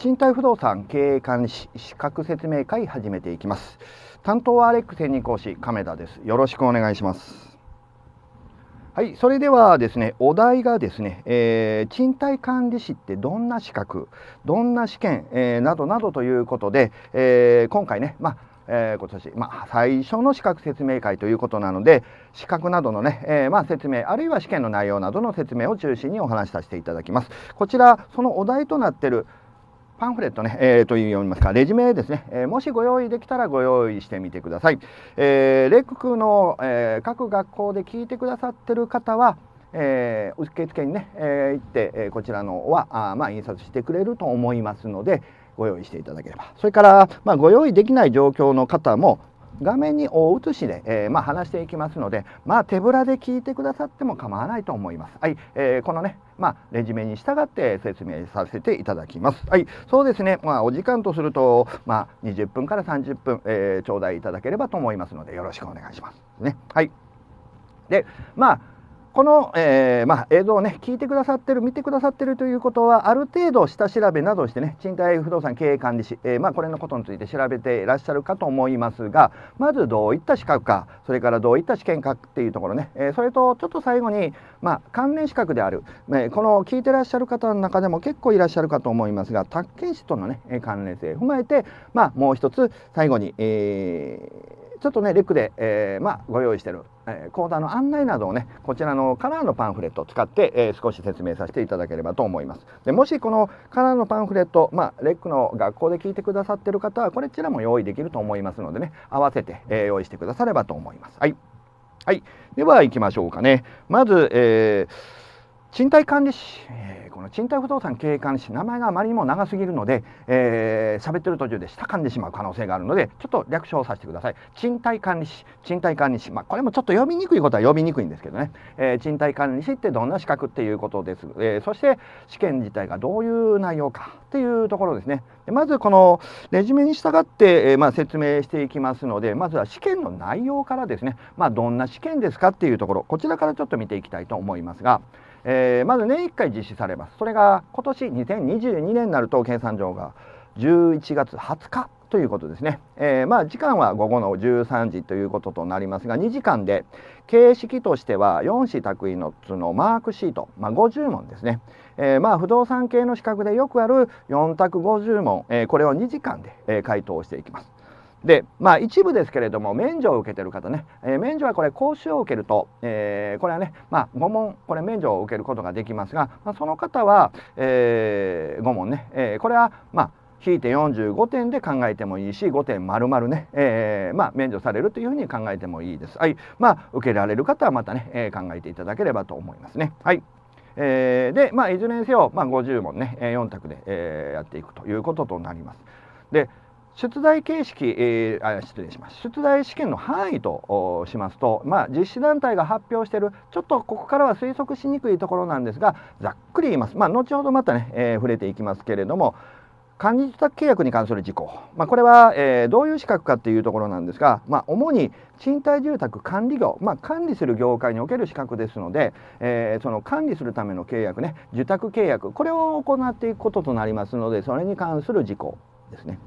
賃貸不動産経営管理士資格説明会始めていきます担当はアレックス専任講師亀田ですよろしくお願いしますはいそれではですねお題がですね、えー、賃貸管理士ってどんな資格どんな試験、えー、などなどということで、えー、今回ねまあえー、今年、まあ、最初の資格説明会ということなので資格などのね、えー、まあ、説明あるいは試験の内容などの説明を中心にお話しさせていただきますこちらそのお題となってる、パンフレットね、えー、というようにますかレジュメですね、えー、もしご用意できたらご用意してみてください。えー、レックの、えー、各学校で聞いてくださってる方はえー、受付にね、えー、行って、えー、こちらのはあ、まあ、印刷してくれると思いますのでご用意していただければそれから、まあ、ご用意できない状況の方も画面に大写しで、えー、まあ、話していきますので、まあ、手ぶらで聞いてくださっても構わないと思います。はいえー、このね、まあ、レジュメに従って説明させていただきます。はい、そうですね、まあ、お時間とすると、まあ、20分から30分、えー、頂戴いただければと思いますのでよろしくお願いします。ね、はいでまあこの、えー、まあ、映像をね聞いてくださってる見てくださってるということはある程度下調べなどしてね賃貸不動産経営管理士、えー、まあ、これのことについて調べていらっしゃるかと思いますがまずどういった資格かそれからどういった試験かっていうところね、えー、それとちょっと最後に、まあ、関連資格である、ね、この聞いてらっしゃる方の中でも結構いらっしゃるかと思いますが宅建士とのね関連性踏まえて、まあ、もう一つ最後に、えーちょっとねレックで、えー、まあ、ご用意してる、えー、講座の案内などをねこちらのカラーのパンフレットを使って、えー、少し説明させていただければと思いますでもしこのカラーのパンフレット、まあ、レックの学校で聞いてくださってる方はこれちらも用意できると思いますのでね合わせて、え用意してくださればと思いますはいはいでは行きましょうかねまず、え賃貸管理士、えーこの賃貸不動産経営監視名前があまりにも長すぎるので、えー、喋ってる途中で舌噛んでしまう可能性があるのでちょっと略称させてください賃貸管理士賃貸管理士、まあ、これもちょっと読みにくいことは読みにくいんですけどね、えー、賃貸管理士ってどんな資格っていうことです、えー、そして試験自体がどういう内容かっていうところですねでまずこのレジュメに従って、えー、まあ、説明していきますのでまずは試験の内容からですね、まあ、どんな試験ですかっていうところこちらからちょっと見ていきたいと思いますが。えー、まず年1回実施されますそれが今年2022年になると計算上が11月20日ということですね、えー、まあ時間は午後の13時ということとなりますが2時間で形式としては4子卓位のつのマークシート、まあ、50問ですね、えー、まあ不動産系の資格でよくある4択50問、えー、これを2時間で、え回答していきますで、まあ、一部ですけれども免除を受けてる方ね、えー、免除はこれ講習を受けると、えー、これはね、まあ、5問これ免除を受けることができますが、まあ、その方は、えー、5問ね、えー、これはまあ引いて45点で考えてもいいし5点丸々ね、えー、まあ、免除されるというふうに考えてもいいです。はい、まあ、受けられる方はまたね、えー、考えていただければと思いますね。はい。えー、で、まあ、いずれにせよ、まあ、50問ね4択で、えやっていくということとなります。で出題形式、えー、あ失礼します出題試験の範囲としますと、まあ、実施団体が発表しているちょっとここからは推測しにくいところなんですがざっくり言います、まあ、後ほどまたね、えー、触れていきますけれども管理受託契約に関する事項、まあ、これは、えー、どういう資格かっていうところなんですが、まあ、主に賃貸住宅管理業、まあ、管理する業界における資格ですので、えー、その管理するための契約ね受託契約これを行っていくこととなりますのでそれに関する事項ですね。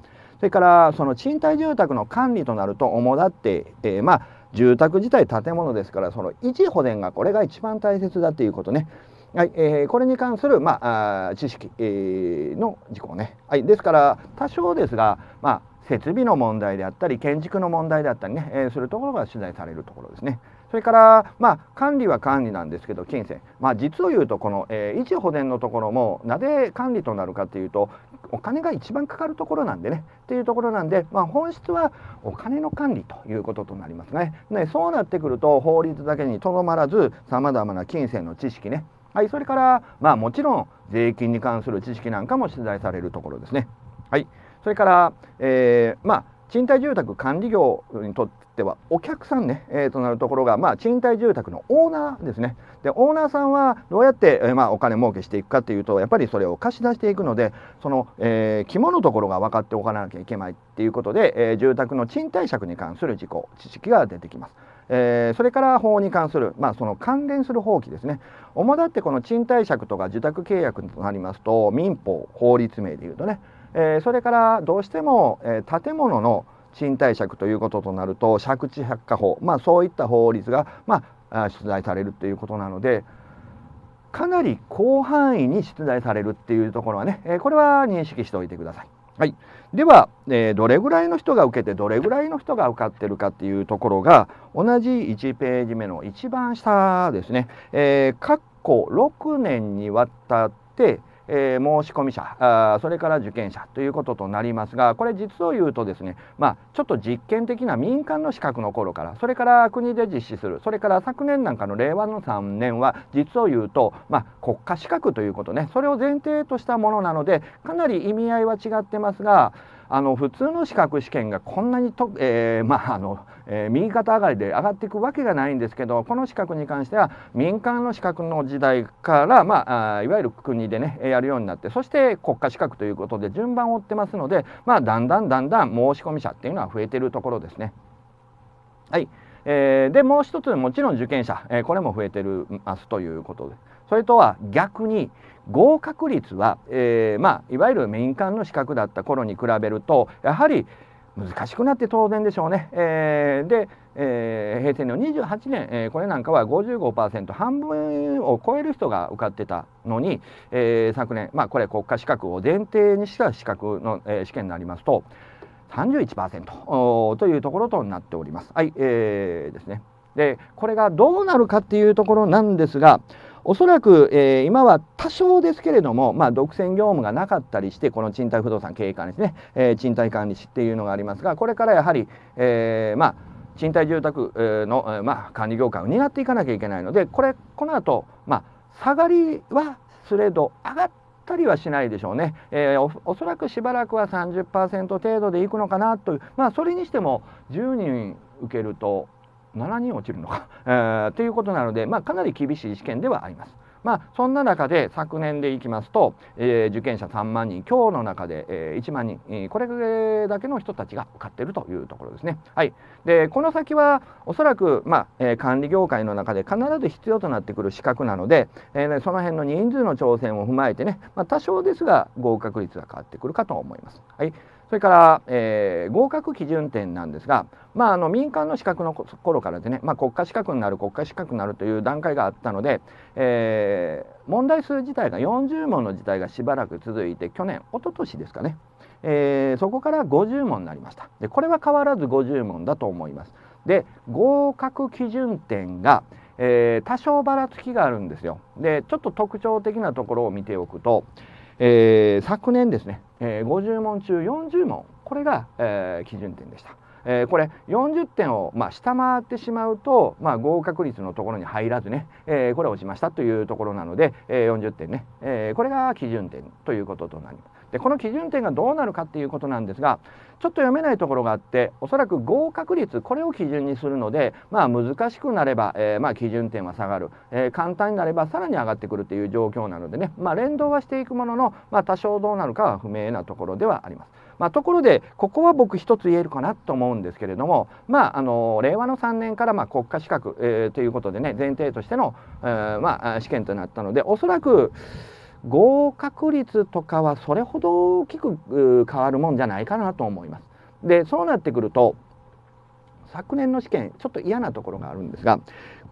それからその賃貸住宅の管理となると主だって、えー、まあ住宅自体建物ですからその維持保全がこれが一番大切だということね。はいえー、これに関する、まあ、あ知識、えー、の事項ね、はい、ですから多少ですが、まあ、設備の問題であったり建築の問題であったりね、えー、するところが取材されるところですね。それから、まあ、管理は管理なんですけど金銭、まあ、実を言うとこの、えー、維持保全のところもなぜ管理となるかというとお金が一番かかるところなんでねっていうところなんで、まあ、本質はお金の管理ということとなりますね。ねそうなってくると法律だけにとどまらずさまざまな金銭の知識ね、はい、それから、まあ、もちろん税金に関する知識なんかも出題されるところですね。はい、それから、えー、まあ賃貸住宅管理業にとってはお客さんね、えー、となるところが、まあ、賃貸住宅のオーナーですねでオーナーさんはどうやって、えー、まあ、お金儲けしていくかというとやっぱりそれを貸し出していくのでその、えー、肝のところが分かっておかなきゃいけないっていうことで、えー、住宅の賃貸借に関する事項知識が出てきます。えー、それから法に関する、まあ、その関連する法規ですね主だってこの賃貸借とか受託契約となりますと民法法律名でいうとねえそれからどうしても、え建物の賃貸借ということとなると借地百科法、まあ、そういった法律が、まあ、出題されるということなのでかなり広範囲に出題されるっていうところはね、えこれは認識しておいてください。はい、では、えー、どれぐらいの人が受けてどれぐらいの人が受かってるかっていうところが同じ1ページ目の一番下ですね、えー、括弧6年にわたって、えー、申し込み者あそれから受験者ということとなりますがこれ実を言うとですね、まあ、ちょっと実験的な民間の資格の頃からそれから国で実施するそれから昨年なんかの令和の3年は実を言うと、まあ、国家資格ということねそれを前提としたものなのでかなり意味合いは違ってますがあの普通の資格試験がこんなにと、えー、まああの、えー、右肩上がりで上がっていくわけがないんですけどこの資格に関しては民間の資格の時代から、まあ、いわゆる国でねやるようになってそして国家資格ということで順番を追ってますので、まあ、だんだんだんだん申し込み者っていうのは増えてるところですね。はいえー、でもう一つもちろん受験者、えー、これも増えてるますということでそれとは逆に、合格率は、えー、まあ、いわゆる民間の資格だった頃に比べるとやはり難しくなって当然でしょうね。えー、で、えー、平成の28年、えー、これなんかは55%半分を超える人が受かってたのに、えー、昨年、まあ、これ国家資格を前提にした資格の、えー、試験になりますと31%というところとなっております。はい、えー、ですね。でこれがどうなるかっていうところなんですがおそらく、えー、今は多少ですけれども、まあ、独占業務がなかったりしてこの賃貸不動産経営管理ですね、えー、賃貸管理士っていうのがありますがこれからやはり、えー、まあ賃貸住宅の、まあ、管理業界を担っていかなきゃいけないのでこれこの後、まあ下がりはすれど上がったりはしないでしょうね、えー、おそらくしばらくは30%程度でいくのかなというまあそれにしても10人受けると7人落ちるのか、えー、ということなので、まあ、かなり厳しい試験ではあります。まあ、そんな中で昨年でいきますと、えー、受験者3万人今日の中で、えー、1万人、えー、これだけの人たちが受かっているというところですね。はい、でこの先はおそらく、まあえー、管理業界の中で必ず必要となってくる資格なので、えー、その辺の人数の挑戦を踏まえてね、まあ、多少ですが合格率が変わってくるかと思います。はいそれから、えー、合格基準点なんですが、まあ、あの民間の資格の頃からでね、まあ、国家資格になる国家資格になるという段階があったので、えー、問題数自体が40問の事態がしばらく続いて去年一昨年ですかね、えー、そこから50問になりましたでこれは変わらず50問だと思います。で合格基準点が、えー、多少ばらつきがあるんですよでちょっと特徴的なところを見ておくと、えー、昨年ですね、えー、50問中40問これが、えー、基準点でした。えー、これ40点を、まあ、下回ってしまうと、まあ、合格率のところに入らずね、えー、これ落ちましたというところなので、えー、40点ね、えー、これが基準点ということとなります。でこの基準点がどうなるかっていうことなんですがちょっと読めないところがあっておそらく合格率これを基準にするので、まあ、難しくなれば、えー、まあ、基準点は下がる、えー、簡単になればさらに上がってくるという状況なのでね、まあ、連動はしていくものの、ま多少どうなるかは不明なところではあります。まところでここは僕一つ言えるかなと思うんですけれども、まあ、あの令和の3年からま国家資格、えー、ということでね前提としての、えま試験となったのでおそらく。合格率とかはそれほど大きく変わるもんじゃないかなと思います。でそうなってくると昨年の試験ちょっと嫌なところがあるんですが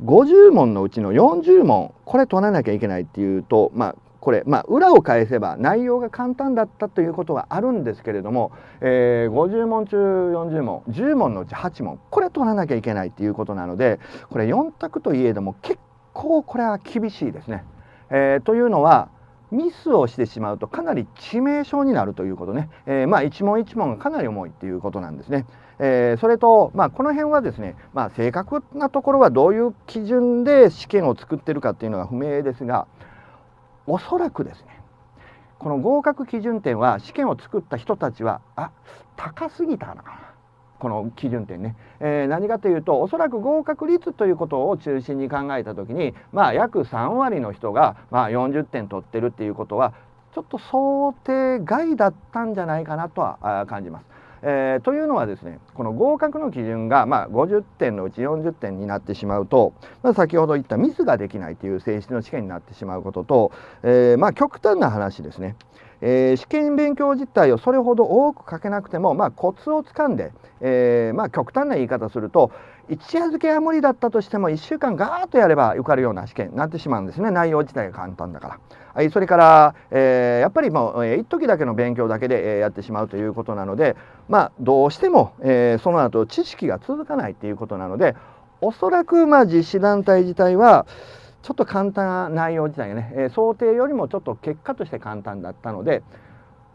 50問のうちの40問これ取らなきゃいけないっていうとまあこれ、まあ、裏を返せば内容が簡単だったということはあるんですけれども、えー、50問中40問10問のうち8問これ取らなきゃいけないっていうことなのでこれ4択といえども結構これは厳しいですね。えー、というのはミスをしてしまうとかなり致命傷になるということね、えー、まあ一問一問がかなり重いっていうことなんですね。えー、それと、まあ、この辺はですね、まあ、正確なところはどういう基準で試験を作ってるかっていうのが不明ですがおそらくですねこの合格基準点は試験を作った人たちはあ高すぎたかなこの基準点ね、えー、何かというとおそらく合格率ということを中心に考えた時にまあ約3割の人が、まあ、40点取ってるっていうことはちょっと想定外だったんじゃないかなとは感じます。えー、というのはですねこの合格の基準が、まあ、50点のうち40点になってしまうと、まあ、先ほど言ったミスができないという性質の試験になってしまうことと、えー、まあ極端な話ですね、えー、試験勉強自体をそれほど多く書けなくても、まあ、コツをつかんで、えー、まあ、極端な言い方すると一夜漬けは無理だったとしても1週間ガーッとやれば受かるような試験になってしまうんですね内容自体が簡単だから。はい、それから、えー、やっぱりもう、えー、一時だけの勉強だけで、えー、やってしまうということなので、まあ、どうしても、えー、その後知識が続かないということなのでおそらくまあ実施団体自体はちょっと簡単な内容自体がね、え想定よりもちょっと結果として簡単だったので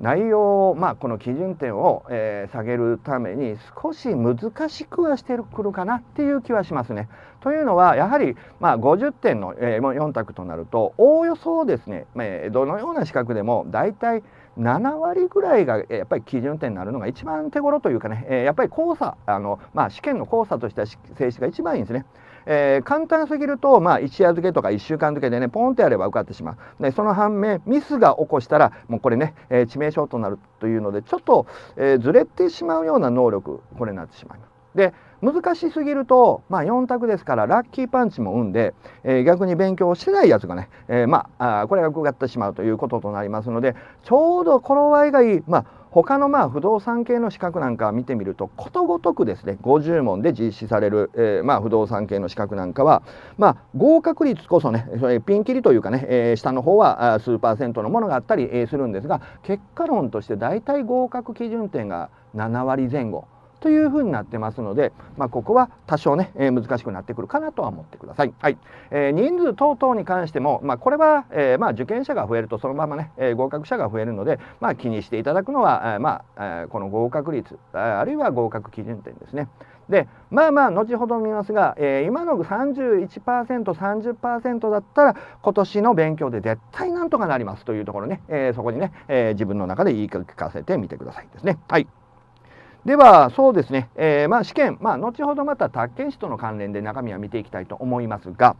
内容を、まあ、この基準点を、えー、下げるために少し難しくはしてくるかなっていう気はしますね。というのはやはり、まあ、50点の、えー、4択となるとおおよそですね、えー、どのような資格でも大体7割ぐらいがやっぱり基準点になるのが一番手頃というかね、えー、やっぱり交差あの、まあ、試験の交差とした性質が一番いいんですね。えー、簡単すぎると、まあ、一夜漬けとか1週間漬けでねポンとやれば受かってしまうでその反面ミスが起こしたらもうこれね、えー、致命傷となるというのでちょっと、えー、ずれてしまうような能力これになってしまいます。で難しすぎると、まあ、4択ですからラッキーパンチも生んで、えー、逆に勉強してないやつがね、えー、まあ、これが受かってしまうということとなりますのでちょうど頃合いがいい、まあ、他のまあ不動産系の資格なんか見てみるとことごとくですね50問で実施される、えー、まあ不動産系の資格なんかは、まあ、合格率こそねピンキリというかね、えー、下の方は数パーセントのものがあったりするんですが結果論として大体合格基準点が7割前後。というふうになってますので、まあ、ここは多少ね、えー、難しくなってくるかなとは思ってください。はいえー、人数等々に関しても、まあ、これは、えーまあ、受験者が増えるとそのままね、えー、合格者が増えるので、まあ、気にしていただくのは、えーまあえー、この合格率あるいは合格基準点ですね。でまあまあ後ほど見ますが、えー、今の 31%30% だったら今年の勉強で絶対なんとかなりますというところね、えー、そこにね、えー、自分の中で言い聞かせてみてくださいですね。はいではそうですね、えー、まあ試験、まあ、後ほどまた宅建士との関連で中身は見ていきたいと思いますが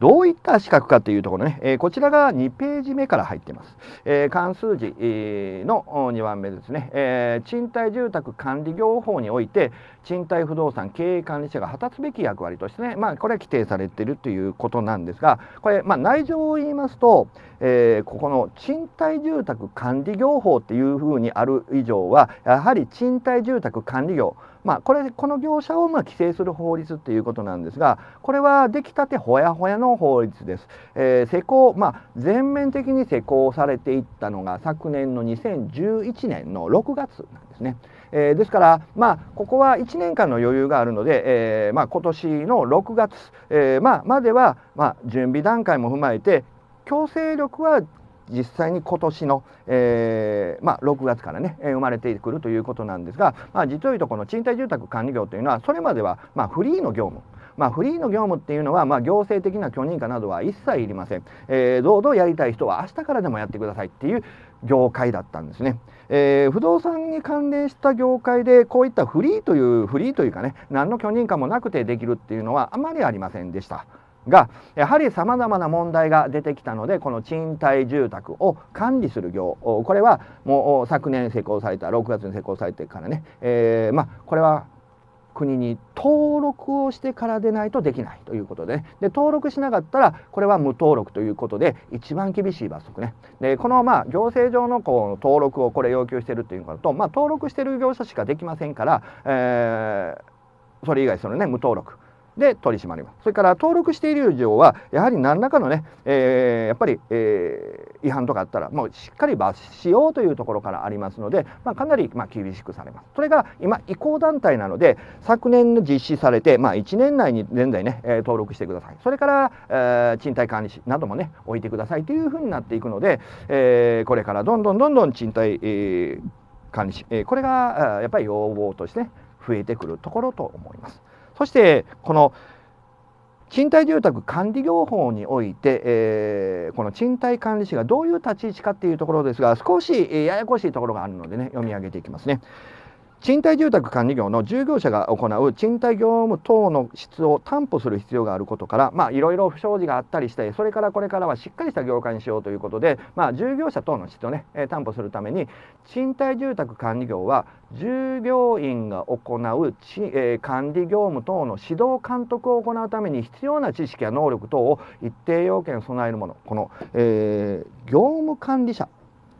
どういった資格かというところね、えー、こちらが2ページ目から入ってます、えー、関数字の2番目ですね、え賃貸住宅管理業法において賃貸不動産経営管理者が果たすべき役割としてね、まあ、これは規定されているということなんですがこれ、まあ、内情を言いますと、えー、ここの賃貸住宅管理業法っていうふうにある以上はやはり賃貸住宅管理業まあ、これこの業者をま規制する法律ということなんですがこれはできたてほやほやの法律です、えー、施行、まあ、全面的に施行されていったのが昨年の2011年の6月なんですね。えー、ですから、まあ、ここは1年間の余裕があるので、えーまあ、今年の6月、えーまあ、までは、まあ、準備段階も踏まえて強制力は実際に今年の、えーまあ、6月からね生まれてくるということなんですが、まあ、実を言うとこの賃貸住宅管理業というのはそれまでは、まあ、フリーの業務まあ、フリーの業務っていうのは、まあ、行政的な許認可などは一切いりません、えー、どうぞやりたい人は明日からでもやってくださいっていう業界だったんですね。えー、不動産に関連した業界でこういったフリーというフリーというかね何の許認可もなくてできるっていうのはあまりありませんでした。がやはりさまざまな問題が出てきたのでこの賃貸住宅を管理する業これはもう昨年施行された6月に施行されてからね、えー、まあこれは国に登録をしてからでないとできないということで,、ね、で登録しなかったらこれは無登録ということで一番厳しい罰則ねでこのまあ行政上のこう登録をこれ要求してるということと、まあ、登録してる業者しかできませんから、えー、それ以外そのね無登録で取り締まりますそれから登録している以上はやはり何らかのね、えー、やっぱり、えー、違反とかあったらもうしっかり罰しようというところからありますので、まあ、かなり、まあ、厳しくされますそれが今移行団体なので昨年実施されて、まあ、1年内に現在ね、えー、登録してくださいそれから、えー、賃貸管理士などもね置いてくださいというふうになっていくので、えー、これからどんどんどんどん賃貸、えー、管理士、えー、これがやっぱり要望として、増えてくるところと思います。そしてこの賃貸住宅管理業法において、えー、この賃貸管理士がどういう立ち位置かっていうところですが少しややこしいところがあるのでね読み上げていきますね。賃貸住宅管理業の従業者が行う賃貸業務等の質を担保する必要があることからまいろいろ不祥事があったりしてそれからこれからはしっかりした業界にしようということで、まあ、従業者等の質をね、え担保するために賃貸住宅管理業は従業員が行うえー、管理業務等の指導監督を行うために必要な知識や能力等を一定要件備えるものこの、えー、業務管理者っ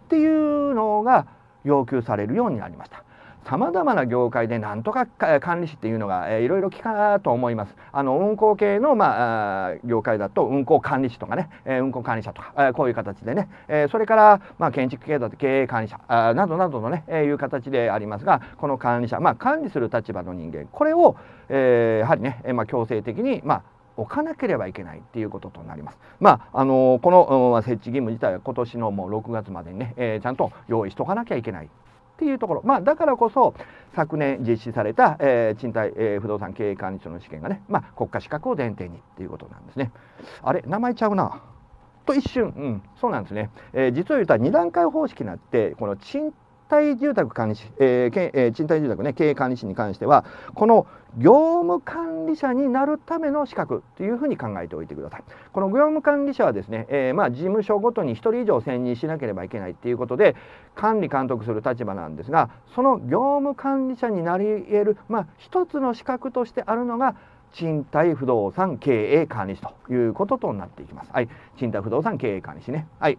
ていうのが要求されるようになりました。さまざまな業界でなんとか管理士っていうのが、えー、いろいろ聞かなと思いますあの運行系の、まあ、業界だと運行管理士とかね、えー、運行管理者とか、えー、こういう形でね、えー、それから、まあ、建築系だと経営管理者あなどなどのね、えー、いう形でありますがこの管理者、まあ、管理する立場の人間これを、えー、やはりね、まあ、強制的に、まあ、置かなければいけないっていうこととなります。まあ、あのこの設置義務自体は今年のもう6月までにね、えー、ちゃんと用意しとかなきゃいけないっていうところ、まあ、だからこそ昨年実施された、えー、賃貸、えー、不動産経営管理庁の試験がね、まあ、国家資格を前提にっていうことなんですね。あれ名前ちゃうなと一瞬、うん、そうなんですね、えー、実を言うと2段階方式になってこの賃貸住宅管理士、えーえー、賃貸住宅ね経営管理士に関してはこの業務管理者になるための資格というふうに考えておいてください。この業務管理者はですね、えー、まあ事務所ごとに1人以上選任しなければいけないっていうことで管理監督する立場なんですが、その業務管理者になり得るまあ一つの資格としてあるのが賃貸不動産経営管理士ということとなっていきます。はい、賃貸不動産経営管理士ね。はい。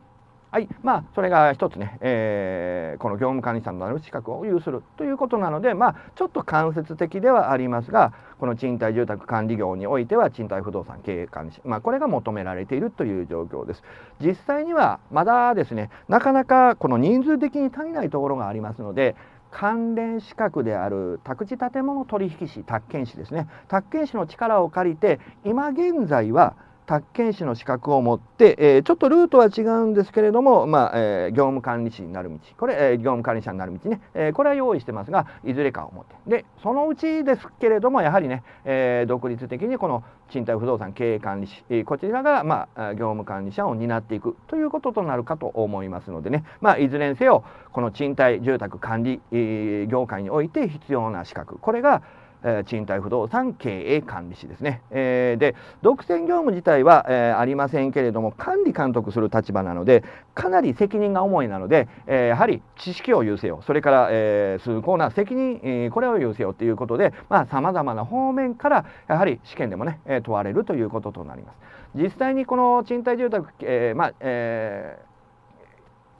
はい、まあそれが一つね、えー、この業務管理者のある資格を有するということなので、まあ、ちょっと間接的ではありますがこの賃貸住宅管理業においては賃貸不動産経営管理者、まあ、これが求められているという状況です実際にはまだですねなかなかこの人数的に足りないところがありますので関連資格である宅地建物取引士宅建士ですね宅建士の力を借りて今現在は宅建士の資格を持って、えー、ちょっとルートは違うんですけれども、まあえー、業務管理士になる道これ、えー、業務管理者になる道ね、えー、これは用意してますがいずれかを持ってでそのうちですけれどもやはりね、えー、独立的にこの賃貸不動産経営管理士、えこちらが、まあ、業務管理者を担っていくということとなるかと思いますのでね、まあ、いずれにせよこの賃貸住宅管理、えー、業界において必要な資格これがえ賃貸不動産経営管理士ですね、えー、で独占業務自体は、えー、ありませんけれども管理監督する立場なのでかなり責任が重いなので、えー、やはり知識を有せよそれから、えー、崇高な責任、えこれを有せよということでさまざ、あ、まな方面からやはり試験でもね、え問われるということとなります。実際にこの賃貸住宅、えまあ、え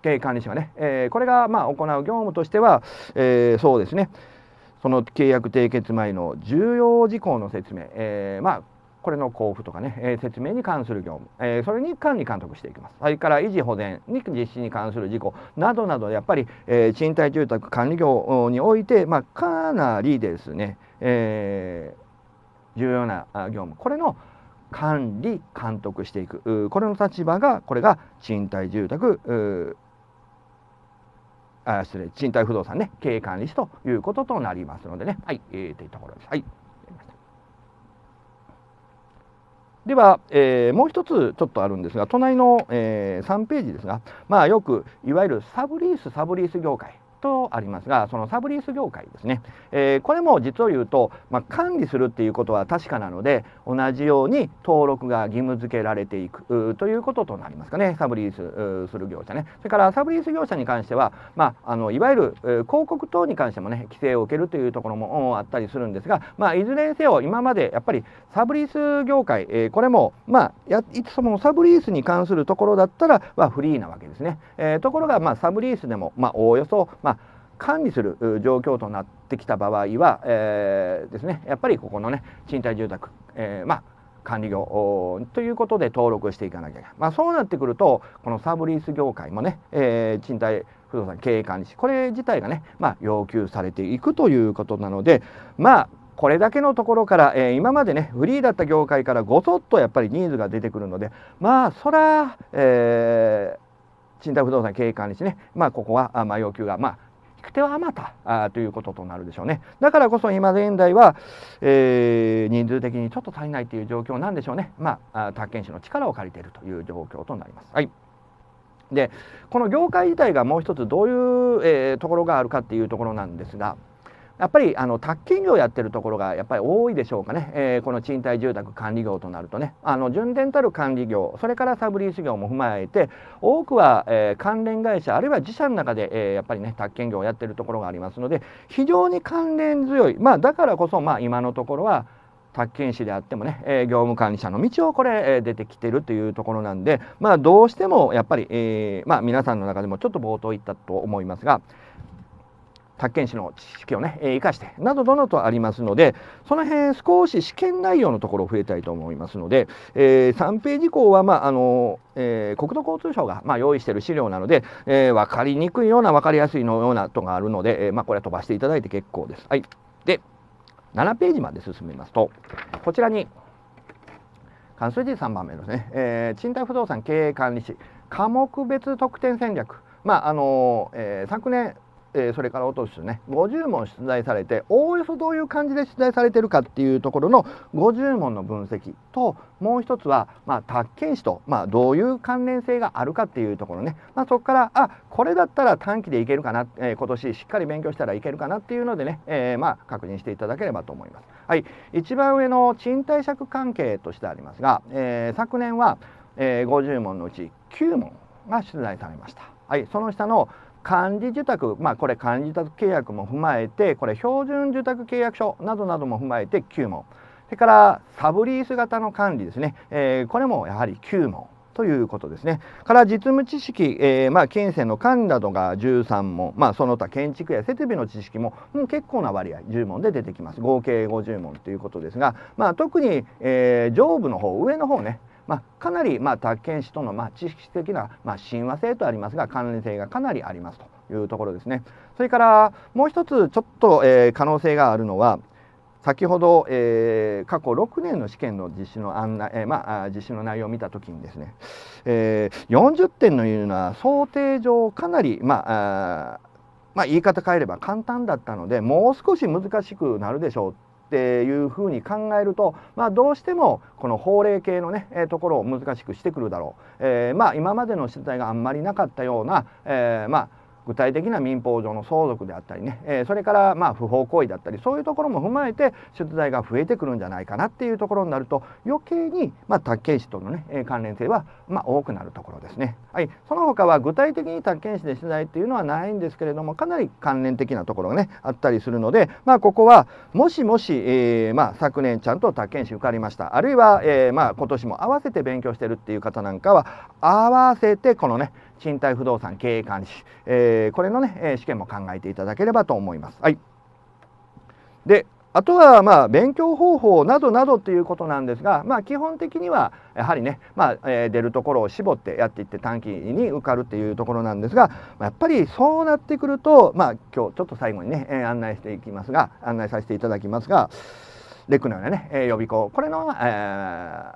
経営管理士はね、えこれがまあ行う業務としては、えそうですね、その契約締結前の重要事項の説明、えー、まあこれの交付とかね、えー、説明に関する業務、えー、それに管理監督していきますそれから維持保全に実施に関する事項などなどやっぱり、えー、賃貸住宅管理業において、まあ、かなりですね、え重要な業務これの管理監督していくこれの立場がこれが賃貸住宅あ失礼賃貸不動産ね経営管理士ということとなりますのでねはい、えー、というところです。はいでは、えー、もう一つちょっとあるんですが隣の、えー、3ページですが、まあ、よくいわゆるサブリースサブリース業界とありますがそのサブリース業界ですね、えー、これも実を言うと、まあ、管理するっていうことは確かなので同じように登録が義務付けられていくということとなりますかねサブリースする業者ねそれからサブリース業者に関しては、まあ、あのいわゆる広告等に関してもね規制を受けるというところもあったりするんですが、まあ、いずれにせよ今までやっぱりサブリース業界、えー、これも、まあ、やいつもサブリースに関するところだったら、はフリーなわけですね、えー、ところが、まあ、サブリースでも、まあ、おおよそ、ま管理する状況となってきた場合は、えー、ですねやっぱりここのね賃貸住宅、えー、まあ管理業ということで登録していかなきゃいけない、まあ、そうなってくるとこのサブリース業界もね、えー、賃貸不動産経営管理士これ自体がね、まあ、要求されていくということなのでまあこれだけのところから、えー、今までねフリーだった業界からごそっとやっぱりニーズが出てくるのでまあそら、えー、賃貸不動産経営管理士ね、まあ、ここは、まあ、要求が、まあ、手はあまたあということとなるでしょうねだからこそ今現在は、えー、人数的にちょっと足りないという状況なんでしょうねまあ宅建士の力を借りているという状況となります。はいでこの業界自体がもう一つどういう、えー、ところがあるかっていうところなんですがやっぱりあの宅建業やってるところがやっぱり多いでしょうかね、えー、この賃貸住宅管理業となるとねあの純伝たる管理業それからサブリース業も踏まえて多くは、えー、関連会社あるいは自社の中で、えー、やっぱりね宅建業をやってるところがありますので非常に関連強いまあだからこそまあ今のところは宅建士であってもね、えー、業務管理者の道をこれ、えー、出てきてるというところなんで、まあ、どうしてもやっぱり、えーまあ、皆さんの中でもちょっと冒頭言ったと思いますが宅建士の知識をね、えー、生かしてなどどのとありますのでその辺少し試験内容のところをえたいと思いますので、えー、3ページ以降は、まああのえー、国土交通省が、まあ、用意している資料なので、えー、分かりにくいような分かりやすいのようなとがあるので、えーまあ、これは飛ばしていただいて結構です。はい、で7ページまで進みますとこちらに関数字3番目ですね、えー、賃貸不動産経営管理士科目別特典戦略まああのえー、昨年えー、それから落とすね50問出題されておおよそどういう感じで出題されてるかっていうところの50問の分析ともう一つは、まあ、宅建士と、まあ、どういう関連性があるかっていうところね、まあ、そこからあこれだったら短期でいけるかな、えー、今年しっかり勉強したらいけるかなっていうのでね、えー、まあ、確認していただければと思います。はい、一番上の賃貸借関係としてありますが、えー、昨年は、え50問のうち9問が出題されました。はい、その下の管理受託まあこれ管理受託契約も踏まえてこれ標準受託契約書などなども踏まえて9問それからサブリース型の管理ですね、えー、これもやはり9問ということですね。から実務知識、えー、まあ金銭の管理などが13問、まあその他建築や設備の知識ももう結構な割合10問で出てきます。合計50問ということですが、まあ特に、えー、上部の方、上の方ね、まあ、かなり、まあ、宅建士との、まあ、知識的な、まあ、親和性とありますが関連性がかなりありますというところですね。それからもう一つちょっと、えー、可能性があるのは先ほど、えー、過去6年の試験の実施の案内、えー、まあ、実施の内容を見た時にですね、えー、40点のいうのは想定上かなり、まあ、まあ、言い方変えれば簡単だったのでもう少し難しくなるでしょうっていうふうに考えると、まあ、どうしてもこの法令系のね、えところを難しくしてくるだろう、えー、まあ今までの取材があんまりなかったような、えー、まあ具体的な民法上の相続であったりね、えー、それからまあ不法行為だったりそういうところも踏まえて出題が増えてくるんじゃないかなっていうところになると余計にまあ宅建士とのね関連性はまあ多くなるところですね。はい、その他は具体的に宅建士で取材っていうのはないんですけれどもかなり関連的なところがねあったりするので、まあ、ここはもしもし、えー、まあ昨年ちゃんと宅建士受かりましたあるいは、えー、まあ今年も合わせて勉強してるっていう方なんかは合わせてこのね賃貸不動産経営監視、えー、これのね、え試験も考えていただければと思います。はい、であとはまあ勉強方法などなどということなんですが、まあ、基本的にはやはりね、まあ、え出るところを絞ってやっていって短期に受かるっていうところなんですがやっぱりそうなってくると、まあ、今日ちょっと最後にね案内していきますが案内させていただきますがレックのようなね予備校これの、えー、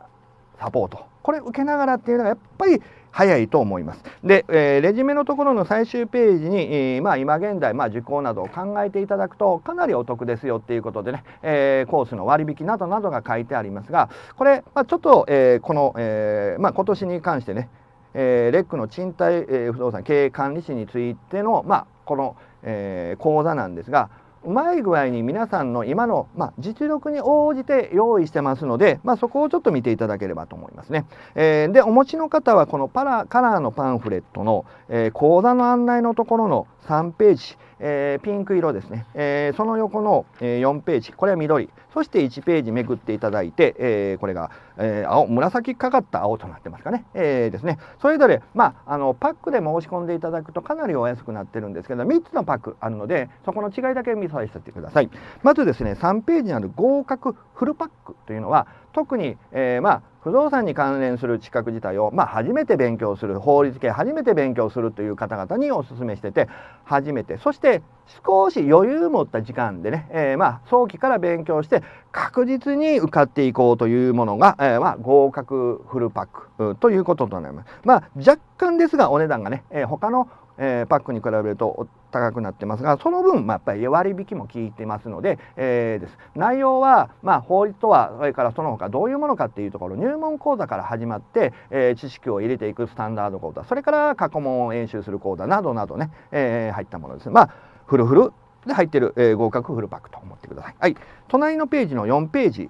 サポートこれ受けながらっていうのがやっぱり早いと思います。で、えー、レジュメのところの最終ページに、えー、まあ、今現在、まあ、受講などを考えていただくとかなりお得ですよっていうことでね、えー、コースの割引などなどが書いてありますがこれ、まあ、ちょっと、えこの、えま今年に関してね、えレックの賃貸、え不動産経営管理士についての、まこの、え講座なんですがうまい具合に皆さんの今の、まあ、実力に応じて用意してますので、まあ、そこをちょっと見ていただければと思いますね。えー、でお持ちの方はこのパラカラーのパンフレットの、えー、講座の案内のところの3ページえー、ピンク色ですね、えー、その横の、え4ページこれは緑そして1ページめくっていただいて、えこれが、え青紫かかった青となってますかね、えですねそれぞれ、まあ、あのパックで申し込んでいただくとかなりお安くなってるんですけど3つのパックあるのでそこの違いだけ見させてくださいまずですね3ページにある合格フルパックというのは特に、えー、まあ不動産に関連する資格自体を、まあ、初めて勉強する法律系初めて勉強するという方々にお勧めしてて初めてそして少し余裕持った時間でね、えー、まあ早期から勉強して確実に受かっていこうというものが、えー、まあ合格フルパックということとなります。まあ、若干ですがお値段がね、えー、他のえー、パックに比べると高くなってますがその分、まあ、やっぱり割引も効いてますので,、えー、です内容は、まあ、法律とはそれからその他どういうものかっていうところ入門講座から始まって、えー、知識を入れていくスタンダード講座それから過去問を演習する講座などなどね、えー、入ったものです。まあフルフルで入ってる、えー、合格フルパックと思ってください。はい、隣のページの4ページ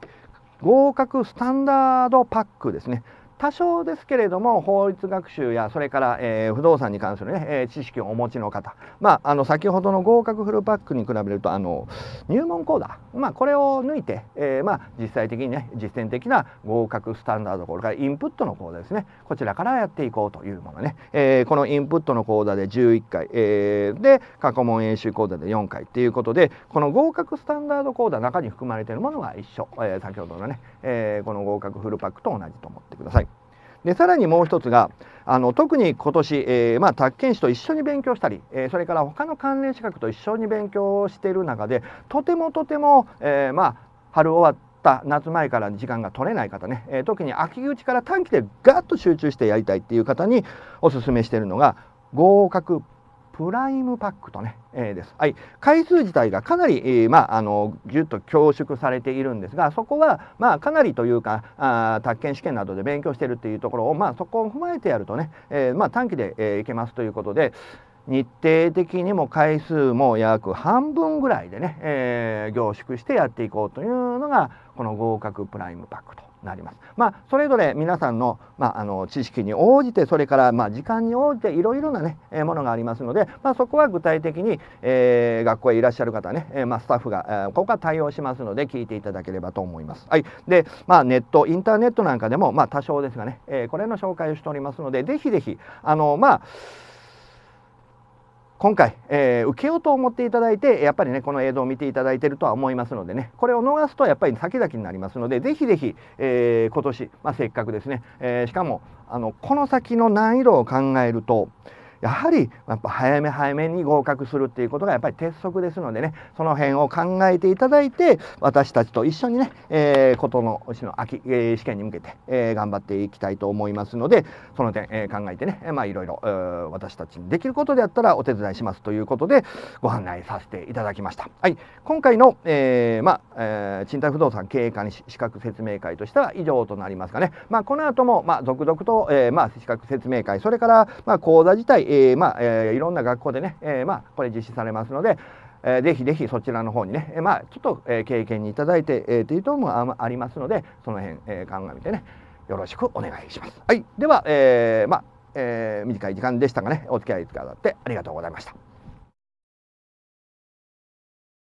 合格スタンダードパックですね多少ですけれども法律学習やそれから、えー、不動産に関するね、えー、知識をお持ちの方、まあ、あの先ほどの合格フルパックに比べるとあの入門講座、まあ、これを抜いて、えーまあ、実際的にね実践的な合格スタンダードこれからインプットの講座ですねこちらからやっていこうというものね、えー、このインプットの講座で11回、えー、で過去問演習講座で4回っていうことでこの合格スタンダード講座の中に含まれているものが一緒、えー、先ほどのね、えー、この合格フルパックと同じと思ってください。でさらにもう一つがあの特に今年、えー、まあ、宅建士と一緒に勉強したり、えー、それから他の関連資格と一緒に勉強している中でとてもとても、えー、まあ、春終わった夏前から時間が取れない方ね、え特に秋口から短期でガッと集中してやりたいっていう方におすすめしているのが合格プライムパックとね、えー、です。はい、回数自体がかなり、えー、まああのぎゅっと凝縮されているんですが、そこはまあかなりというか、あ宅建試験などで勉強しているっていうところをまあそこを踏まえてやるとね、えー、まあ短期で、えー、いけますということで。日程的にも回数も約半分ぐらいでね、えー、凝縮してやっていこうというのがこの合格プライムパックとなります。まあ、それぞれ皆さんの,、まあ、あの知識に応じてそれから、まあ、時間に応じていろいろな、ねえものがありますので、まあ、そこは具体的に、えー、学校へいらっしゃる方ね、えまあ、スタッフが、えここは対応しますので聞いていただければと思います。はい、で、まあ、ネットインターネットなんかでも、まあ、多少ですがね、えこれの紹介をしておりますので是非是非あのまあ今回、えー、受けようと思っていただいてやっぱりねこの映像を見ていただいてるとは思いますのでねこれを逃すとやっぱり先々になりますのでぜひぜひ、えー、今年、まあ、せっかくですね、えー、しかもあのこの先の難易度を考えると、やはりやっぱ早め早めに合格するっていうことがやっぱり鉄則ですのでねその辺を考えていただいて私たちと一緒にね、えー、この市の秋、えー、試験に向けて、えー、頑張っていきたいと思いますのでその点、えー、考えてねまあいろいろ、え私たちにできることであったらお手伝いしますということでご案内させていただきました。はい、今回の、えー、まあ、えー、賃貸不動産経営管理資格説明会としては以上となりますかね。まあこの後もまあ続々と、えー、まあ資格説明会それからまあ講座自体、えーえー、まあ、えー、いろんな学校でね、えー、まあ、これ実施されますので、えー、ぜひぜひそちらの方にね、えー、まあ、ちょっと、えー、経験にいただいて、えー、というともありますのでその辺、えー、鑑みてねよろしくお願いします。はい、では、えーまあえー、短い時間でしたがねお付き合いくだってありがとうございました。